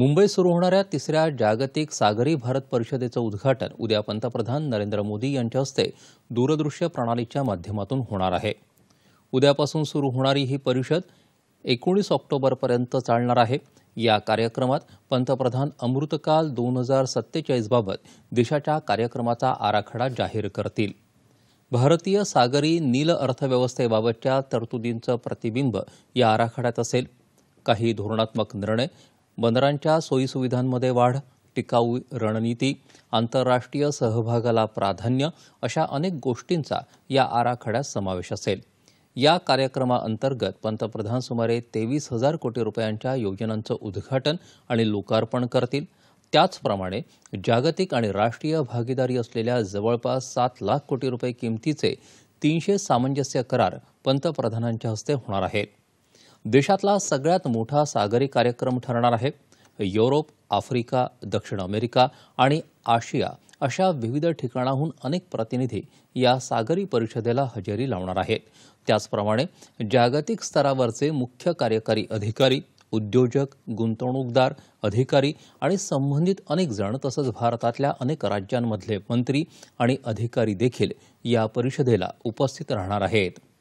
मुंबईत सुरू होणाऱ्या तिसऱ्या जागतिक सागरी भारत परिषदेचं उद्घाटन उद्या पंतप्रधान नरेंद्र मोदी यांच्या हस्ते दूरदृश्य प्रणालीच्या माध्यमातून होणार आहे उद्यापासून सुरू होणारी ही परिषद एकोणीस ऑक्टोबरपर्यंत चालणार आहे या कार्यक्रमात पंतप्रधान अमृतकाल दोन हजार सत्तेचाळीसबाबत देशाच्या कार्यक्रमाचा आराखडा जाहीर करतील भारतीय सागरी नील अर्थव्यवस्थेबाबतच्या तरतुदींचं प्रतिबिंब या आराखड्यात असेल काही धोरणात्मक निर्णय बंदरांच्या सोयीसुविधांमध्ये वाढ टिकाऊ रणनीती आंतरराष्ट्रीय सहभागाला प्राधान्य अशा अनेक गोष्टींचा या आराखड्यात समावेश असेल या कार्यक्रमाअंतर्गत पंतप्रधान सुमारे तेवीस हजार कोटी रुपयांच्या योजनांचं उद्घाटन आणि लोकार्पण करतील त्याचप्रमाणे जागतिक आणि राष्ट्रीय भागीदारी असलेल्या जवळपास सात लाख कोटी रुपये किमतीचे तीनशे सामंजस्य करार पंतप्रधानांच्या हस्ते होणार आहेत देशातला सगळ्यात मोठा सागरी कार्यक्रम ठरणार आहे युरोप आफ्रिका दक्षिण अमेरिका आणि आशिया अशा विविध ठिकाणाहून अनेक प्रतिनिधी या सागरी परिषदेला हजेरी लावणार आहेत त्याचप्रमाणे जागतिक स्तरावरचे मुख्य कार्यकारी अधिकारी उद्योजक गुंतवणूकदार अधिकारी आणि संबंधित अनेक जण तसंच भारतातल्या अनेक राज्यांमधले मंत्री आणि अधिकारी देखील या परिषदेला उपस्थित राहणार आहेत